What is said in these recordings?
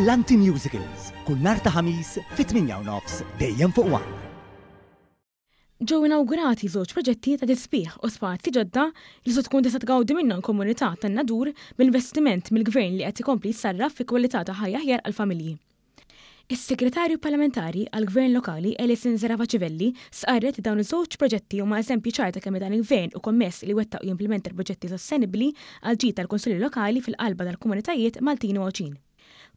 Brillanti Musicals, kull nar ta' ħamis fit-8 nofs dejjem fuq wan. Ġew inaugurati żewġ proġetti ta' tisbih u spazji ġodda li se tkun tista' tgawdi minnhom komunità tan-nadur bl-investiment mill-gvern li qed ikompli jsarraf fi kwalità ta' ħajja ħjar għall-familji. Is-segretarju parlamentari għall gvern lokali Elisin Zera Ċivelli sqarret dawn iż-żewġ proġetti huma eżempji ċarta kemm dan il-gvern u kommess li wettaq jimplementa proġetti sostenibbli għal ġid tal-Konsilju Lokali fil-qalba tal-komunitajiet Maltin u Oċin.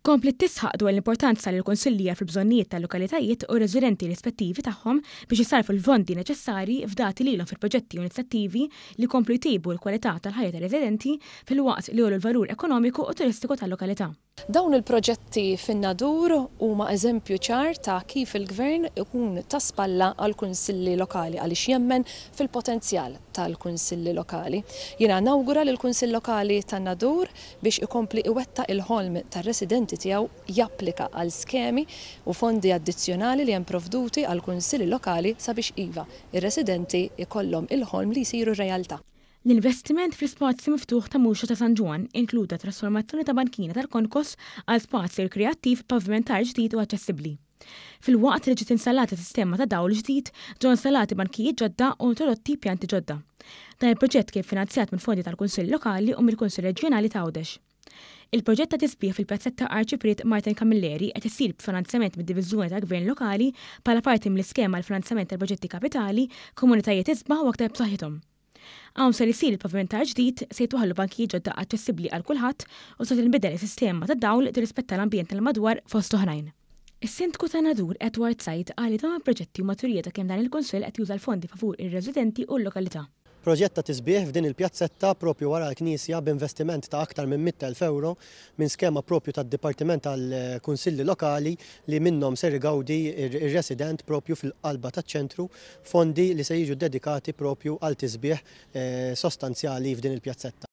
Kompli tisħaq dwar l-importanza li l konsillija fil-bżonnijiet tal-lokalitajiet u residenti rispettivi tagħhom biex jisarfu l-fondi neċessari f'dati lilhom fil-proġetti u inizjattivi li komplu jtibu l-kwalità tal-ħajja tal-residenti fil-waqt li jollu l-valur ekonomiku u turistiku tal-lokalità. Dawn il-proġetti fin-nadur huma eżempju ċar ta' kif il-gvern ikun ta' spalla għal-kunsilli lokali għaliex jemmen fil-potenzjal tal-kunsilli lokali. Jina nawgura l-kunsill lokali tan-nadur biex ikompli iwetta il-ħolm tar-residenti l-istudenti tiegħu japplika għal skemi u fondi addizzjonali li hemm provduti għal kunsilli lokali sabiex iva il residenti ikollhom il-ħolm li jsiru realtà. L-investiment fl spazzi miftuħ ta' muxa ta' San Ġwan inkluda trasformazzjoni ta' bankina tal-konkos għal spazju kreattiv pavimentar ġdid u aċċessibbli. Fil-waqt li ġiet installata sistema ta' dawl ġdid, ġo salati bankijiet ġodda u introdotti pjanti ġodda. Dan il-proġett kien finanzjat minn fondi tal-Kunsill Lokali u mill-Kunsill Reġjonali ta' Għodex. Il-proġett ta' tisbih fil pjazzetta ta' Arċipriet Martin Camilleri qed isir b'finanzjament mid-Diviżjoni ta' Gvern Lokali bħala parti mill-iskema l-finanzjament tal-proġetti kapitali, komunitajiet isbaħ u aktar b'saħħithom. Hawn se isir il ta' ġdid se jitwaħallu banki ġodda aċċessibbli għal kulħadd u se tinbidel is-sistema ta' dawl tirrispetta l-ambjent tal-madwar fost oħrajn. Is-sindku ta' Nadur Edward Sajt dawn ta' proġetti u maturjeta kemm dan il-Kunsill qed juża l-fondi favur ir-residenti u l-lokalità proġett ta' tisbieħ f'din il-pjazzetta propju wara l-Knisja b'investiment ta' aktar minn 100.000 euro minn skema propju tad dipartiment tal-Kunsilli eh, Lokali li minnhom ser gawdi ir-resident propju fil-qalba taċ ċentru fondi li se jiġu dedikati propju għal tisbieħ eh, sostanzjali f'din il-pjazzetta.